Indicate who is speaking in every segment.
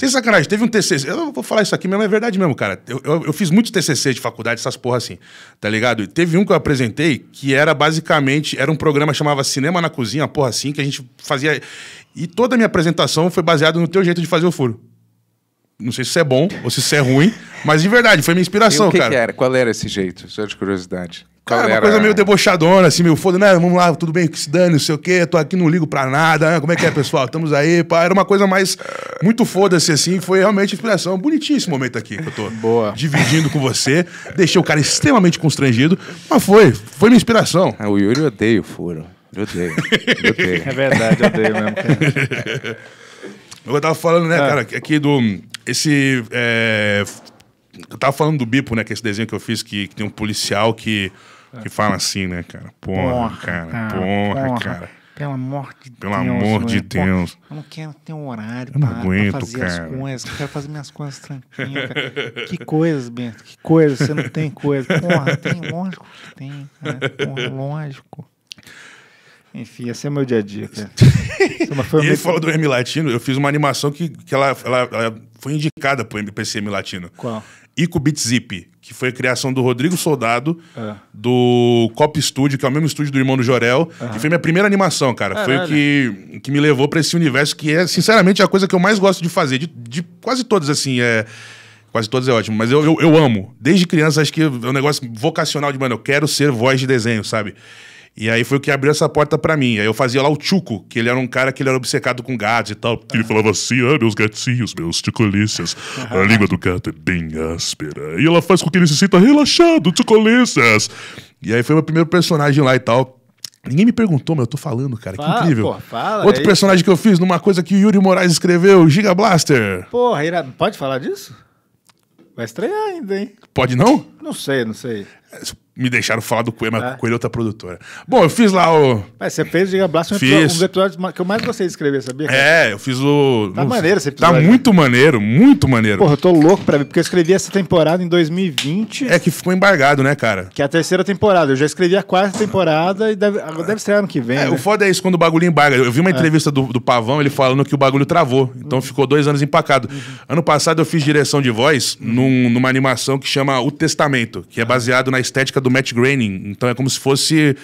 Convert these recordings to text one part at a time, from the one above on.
Speaker 1: Sem sacanagem, teve um TCC. Eu vou falar isso aqui mesmo, é verdade mesmo, cara. Eu, eu, eu fiz muito TCC de faculdade, essas porra assim, tá ligado? E teve um que eu apresentei que era basicamente. Era um programa que chamava Cinema na Cozinha, porra assim, que a gente fazia. E toda a minha apresentação foi baseada no teu jeito de fazer o furo. Não sei se isso é bom ou se isso é ruim, mas de verdade, foi minha inspiração, e o que cara. Que era? Qual era esse jeito? Só de curiosidade. Cara, ah, uma coisa meio debochadona, assim, meio foda, né? Vamos lá, tudo bem, que se dane, não sei o quê, tô aqui, não ligo pra nada, né? Como é que é, pessoal? Estamos aí, pá. Era uma coisa mais muito foda-se, assim, foi realmente inspiração. Bonitinho esse momento aqui que eu tô Boa. dividindo com você. Deixei o cara extremamente constrangido, mas foi, foi minha inspiração. É, o Yuri odeia o furo. Eu odeio, eu odeio. É verdade, eu odeio mesmo. Cara. Eu tava falando, né, ah. cara, aqui do. Esse. É, eu tava falando do Bipo, né? Que é esse desenho que eu fiz que, que tem um policial que, que fala assim, né, cara? Porra, porra cara, cara, porra, porra, cara. Pelo amor de Pelo Deus. Pelo amor de Deus.
Speaker 2: eu não quero ter um horário. Eu não pra, aguento, pra fazer cara. as coisas. Eu quero fazer minhas coisas
Speaker 1: tranquilas. que coisas,
Speaker 2: Bento. Que coisas. Você não tem coisa. Porra, tem, lógico
Speaker 1: que tem. Cara. Né? Porra,
Speaker 2: lógico.
Speaker 1: Enfim, esse é meu dia a dia, cara. É e ele falou do M Latino, eu fiz uma animação que, que ela, ela, ela foi indicada pro M Latino. Qual? Ico Beat Zip, que foi a criação do Rodrigo Soldado, é. do Cop Studio, que é o mesmo estúdio do irmão do Jorel. Uhum. E foi minha primeira animação, cara. Caralho. Foi o que, que me levou para esse universo, que é, sinceramente, a coisa que eu mais gosto de fazer. De, de quase todas assim, é. Quase todas é ótimo, mas eu, eu, eu amo. Desde criança, acho que é um negócio vocacional de, mano, eu quero ser voz de desenho, sabe? E aí foi o que abriu essa porta para mim. Aí eu fazia lá o Chuco, que ele era um cara que ele era obcecado com gato e tal. Ah. Ele tá. falava assim, ah, meus gatinhos, meus ticolícias, a língua do gato é bem áspera. E ela faz com que ele se sinta relaxado, ticolícias. E aí foi o meu primeiro personagem lá e tal. Ninguém me perguntou, mas eu tô falando, cara. Fala, que incrível. Porra, fala, Outro é personagem que eu fiz numa coisa que o Yuri Moraes escreveu, Giga Blaster.
Speaker 2: Porra, ira... pode falar disso? Vai estrear ainda, hein?
Speaker 1: Pode não? Não sei, não sei. É, me deixaram falar do Coelho, mas é. Coelho é outra produtora. Bom, eu fiz lá o. Mas você fez o Giga
Speaker 2: Blast, fiz. um dos episódios que eu mais gostei de escrever, sabia? É,
Speaker 1: eu fiz o. Tá no... maneiro esse tá episódio. Tá muito maneiro, muito maneiro. Porra,
Speaker 2: eu tô louco pra ver, porque eu escrevi essa temporada em 2020. É que ficou embargado, né, cara? Que é a terceira temporada. Eu já escrevi a quarta temporada e deve, deve estrear ano que vem. É, né? o foda
Speaker 1: é isso quando o bagulho embarga. Eu vi uma é. entrevista é. do, do Pavão, ele falando que o bagulho travou. Então uhum. ficou dois anos empacado. Uhum. Ano passado eu fiz direção de voz uhum. num, numa animação que chama O Testamento, que é ah. baseado na estética do do Matt Groening. Então é como se fosse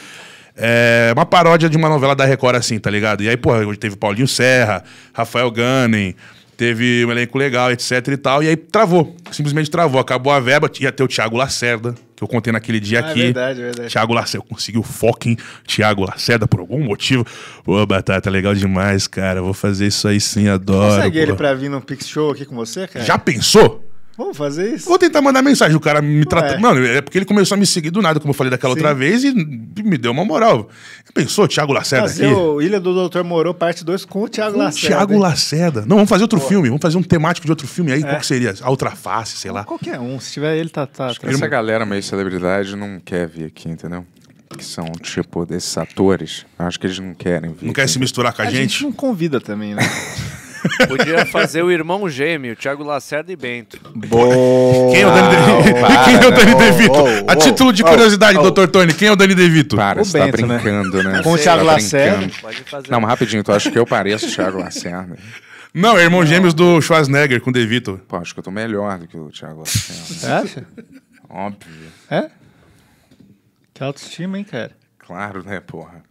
Speaker 1: é, uma paródia de uma novela da Record, assim, tá ligado? E aí, porra, teve Paulinho Serra, Rafael Gunning, teve um elenco legal, etc e tal. E aí travou, simplesmente travou. Acabou a verba, ia ter o Thiago Lacerda, que eu contei naquele dia ah, é aqui. É verdade, é verdade. Thiago Lacerda, conseguiu fucking Thiago Lacerda por algum motivo. Pô, Batata, legal demais, cara. Vou fazer isso aí sim, adoro. Consegue ele pra
Speaker 2: vir num Pix Show aqui com você, cara? Já pensou? Vamos fazer
Speaker 1: isso? Vou tentar mandar mensagem. O cara me tratou. É. Mano, é porque ele começou a me seguir do nada, como eu falei daquela Sim. outra vez, e me deu uma moral. Pensou, Thiago Lacerda Nossa, aqui? O
Speaker 2: Ilha do Doutor Morou, parte 2, com o Thiago com Lacerda. Thiago
Speaker 1: Lacerda. Não, vamos fazer outro Pô. filme. Vamos fazer um temático de outro filme aí. É. Qual que seria? A outra face, sei lá. Qualquer um. Se tiver ele, tá. tá que essa
Speaker 3: galera meio celebridade não quer vir aqui, entendeu? que são, tipo, desses atores, acho que eles não
Speaker 1: querem vir. Não querem se misturar com a, a gente? gente não convida também, né?
Speaker 2: Podia fazer o irmão
Speaker 3: gêmeo, Thiago Lacerda e Bento. Boa! Quem é o Dani DeVito? quem é o Dani né? DeVito? a título de curiosidade, doutor
Speaker 1: Tony, quem é o Dani DeVito? Para, você tá então, né? brincando, né? Com o Thiago tá Lacerda.
Speaker 3: Não, mas rapidinho, tu acha que eu pareço o Thiago Lacerda?
Speaker 1: Não, é irmão não. gêmeos do Schwarzenegger com o DeVito. Pô, acho que eu tô melhor do que o Thiago Lacerda. Óbvio.
Speaker 2: É? Que autoestima, hein, cara?
Speaker 1: Claro, né, porra.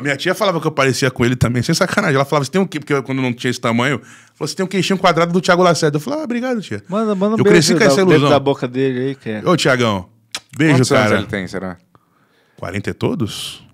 Speaker 1: Minha tia falava que eu parecia com ele também, sem sacanagem. Ela falava, você tem um quê porque eu, quando não tinha esse tamanho, falou, você tem um queixinho quadrado do Thiago Lacerda. Eu falei, ah, obrigado, tia. Manda, manda um eu cresci com essa ilusão. da boca dele aí, que é. Ô, Tiagão, beijo, Quantos cara. Quantos ele tem, será? 40 e todos?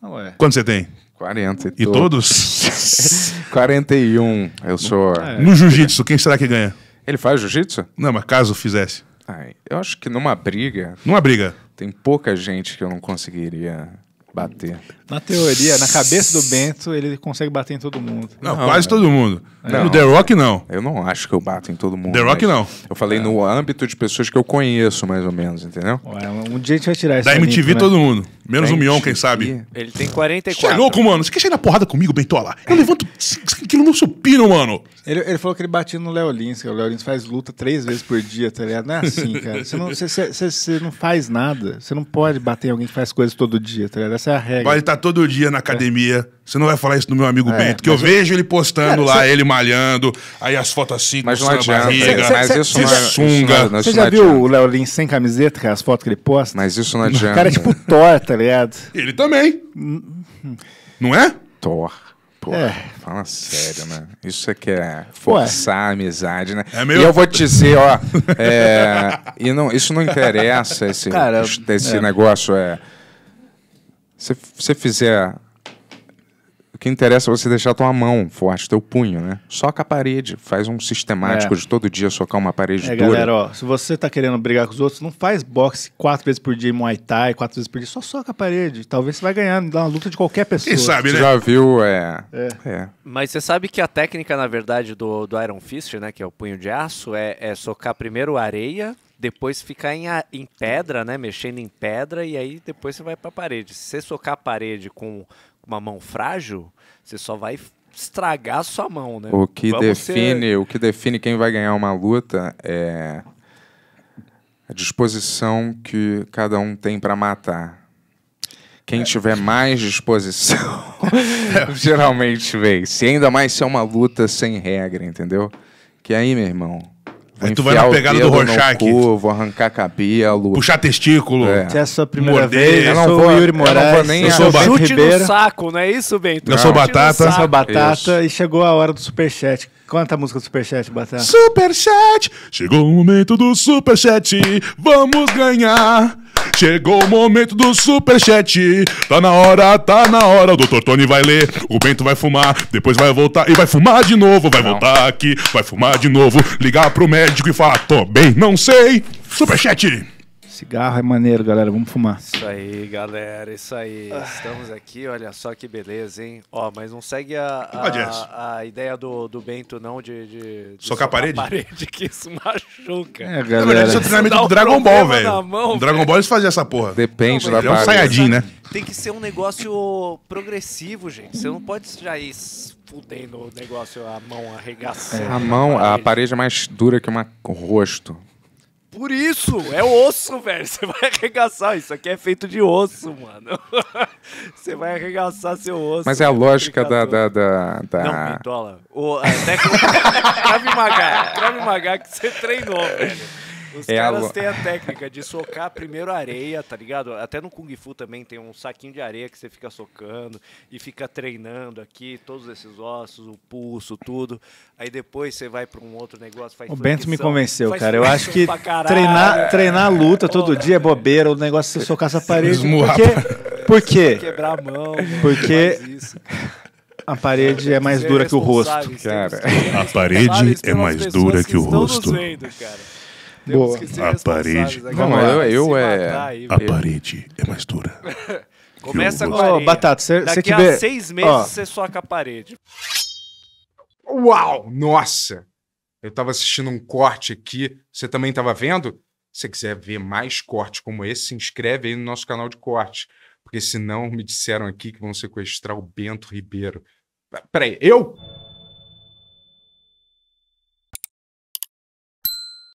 Speaker 1: Não ah, é. Quanto
Speaker 3: você tem? 40 e, todos e todos? 41. Eu sou. É. No jiu-jitsu,
Speaker 1: quem será que ganha?
Speaker 3: Ele faz jiu-jitsu? Não, mas caso fizesse. Ai, eu acho que numa
Speaker 1: briga. Numa briga.
Speaker 3: Tem pouca gente que eu não conseguiria Bater.
Speaker 1: Na
Speaker 2: teoria, na cabeça do Bento, ele consegue bater em todo mundo.
Speaker 3: Não, não quase todo
Speaker 1: mundo. Não. No The Rock,
Speaker 3: não. Eu não acho que eu bato em todo mundo. The Rock, não. Eu falei é. no âmbito de pessoas que eu conheço, mais ou menos, entendeu?
Speaker 2: Ué, um dia a
Speaker 1: gente vai tirar isso Da MTV, limpo, né? todo mundo. Menos o Mion, quem sabe. Ele tem 44. Você é louco, mano. Você quer sair na porrada comigo, Beitola? Eu levanto 5 quilos no supino, mano.
Speaker 3: Ele, ele falou
Speaker 2: que ele batia no Léo Lins, que o Léo Lins faz luta três vezes por dia, tá ligado? Não é assim, cara. Você não, você, você, você não faz nada. Você não pode bater em alguém que faz coisas todo dia, tá ligado? Essa é a regra. Mas ele tá
Speaker 1: todo dia na academia. É você não vai falar isso do meu amigo é, Bento, que eu, eu, vejo ele postando cara, lá, ele malhando, aí as fotos assim, mas com não adianta, barriga, mas isso de não, sunga. você já viu o Léo Lins sem camiseta,
Speaker 3: cara, é as fotos que ele posta? Mas isso não adianta. O cara é tipo
Speaker 2: Thor, tá ligado?
Speaker 1: Ele também.
Speaker 3: não é? Thor. Pô, é. fala sério, né? Isso é que é forçar Ué. a amizade, né? É meio... E eu vou te dizer, ó, é, e não, isso não interessa, esse, cara, esse é. negócio é... Se você fizer que interessa é você deixar tua mão forte, teu punho, né? Soca a parede, faz um sistemático é. de todo dia socar uma parede é, dura. Galera,
Speaker 2: ó, se você tá querendo brigar com os outros, não faz boxe quatro vezes por dia em Muay Thai, quatro vezes por dia, só soca a parede. Talvez você vai ganhar, dá uma luta de qualquer pessoa. Quem sabe, né? Você já viu, é... é. é. Mas você sabe que a técnica, na verdade, do, do Iron Fist, né, que é o punho de aço, é, é socar primeiro areia, depois ficar em, a, em pedra, né? Mexendo em pedra e aí depois você vai para a parede. Se você socar a parede com
Speaker 3: uma mão frágil, você só vai estragar a sua mão, né? O que Vamos define, ser... o que define quem vai ganhar uma luta é a disposição que cada um tem para matar. Quem é. tiver mais disposição, geralmente vence. ainda mais se é uma luta sem regra, entendeu? Que aí, meu irmão, Aí tu vai na pegada do Rorschach. Cu, vou arrancar cabelo.
Speaker 1: Puxar testículo. É. Se é a sua primeira morder. vez, eu, não vou Yuri Moraes. Eu, nem eu sou Batata. Chute no
Speaker 2: saco, não é isso, Bento? Eu, eu sou Batata. Eu sou Batata isso. e chegou a hora do Superchat. Quanta música do Superchat, Batata.
Speaker 1: Superchat! Chegou o momento do Superchat. Vamos ganhar. Chegou o momento do superchat. Tá na hora, tá na hora. O doutor Tony vai ler. O Bento vai fumar. Depois vai voltar e vai fumar de novo. Vai não. voltar aqui, vai fumar de novo. Ligar pro médico e falar: tô bem, não sei. Superchat. Cigarro é maneiro, galera. Vamos fumar. Isso
Speaker 2: aí, galera. Isso aí. Estamos aqui. Olha só que beleza, hein? Ó, mas não segue a, a, a ideia do, do Bento, não, de, de,
Speaker 1: de socar a parede? parede, que isso machuca. É, galera. Na verdade, isso é treinamento do Dragon Ball, velho. Dragon Ball eles faziam essa porra. Depende não, da parede. É um Sayajin, né? Tem que ser um negócio
Speaker 2: progressivo, gente. Você não pode já ir fudendo o negócio, a mão arregaçando. É, a mão,
Speaker 3: a parede é mais dura que um rosto.
Speaker 2: Por isso, é osso, velho. Você vai arregaçar. Isso aqui é feito de osso, mano. Você vai arregaçar seu osso. Mas é a lógica é da,
Speaker 3: da, da, da. Não, Pintola. O,
Speaker 2: é, a técnica. Krav Maga. Krav Maga que você treinou, velho. Os é caras têm a técnica de socar primeiro a areia, tá ligado? Até no Kung Fu também tem um saquinho de areia que você fica socando e fica treinando aqui todos esses ossos, o pulso, tudo. Aí depois você vai para um outro negócio, faz O Bento me convenceu, cara. Eu acho que treinar, treinar luta todo dia é bobeira, o negócio é você socar essa parede. Porque, por quê? É, quebrar a mão. Né? Porque a parede é mais é dura que o rosto, cara. A parede é mais dura que o rosto. Vendo, cara.
Speaker 1: Boa. A parede. Não, eu, é, eu é. a parede é mais dura.
Speaker 2: Começa com a oh, Batata, Daqui cê a seis meses você oh. soca a parede.
Speaker 3: Uau! Nossa! Eu tava assistindo um corte aqui. Você também tava vendo? Se você quiser ver mais cortes como esse, se inscreve aí no nosso canal de corte. Porque senão me disseram aqui que vão sequestrar o Bento Ribeiro. Peraí, eu?